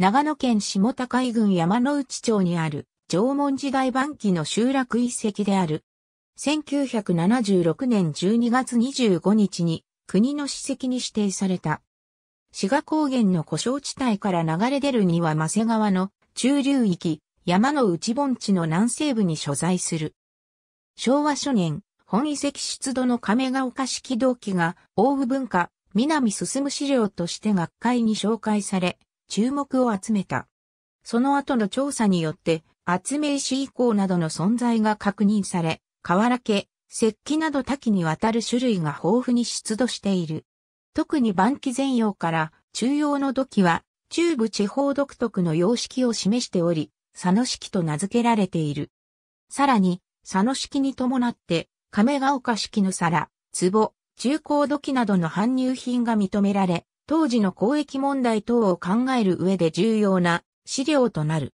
長野県下高井郡山の内町にある縄文時代晩期の集落遺跡である。1976年12月25日に国の史跡に指定された。志賀高原の故障地帯から流れ出るには間瀬川の中流域、山の内盆地の南西部に所在する。昭和初年、本遺跡出土の亀ヶ岡式土器が、大府文化、南進む資料として学会に紹介され、注目を集めた。その後の調査によって、厚め石以降などの存在が確認され、瓦家、石器など多岐にわたる種類が豊富に出土している。特に晩期前用から中洋の土器は、中部地方独特の様式を示しており、佐野式と名付けられている。さらに、佐野式に伴って、亀ヶ丘式の皿、壺、中高土器などの搬入品が認められ、当時の交易問題等を考える上で重要な資料となる。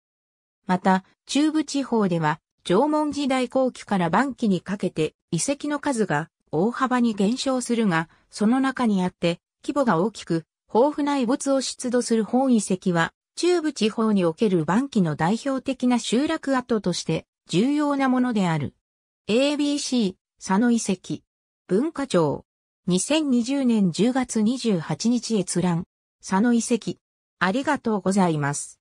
また、中部地方では、縄文時代後期から晩期にかけて遺跡の数が大幅に減少するが、その中にあって規模が大きく豊富な遺物を出土する本遺跡は、中部地方における晩期の代表的な集落跡として重要なものである。ABC、佐野遺跡。文化庁。2020年10月28日閲覧。佐野遺跡。ありがとうございます。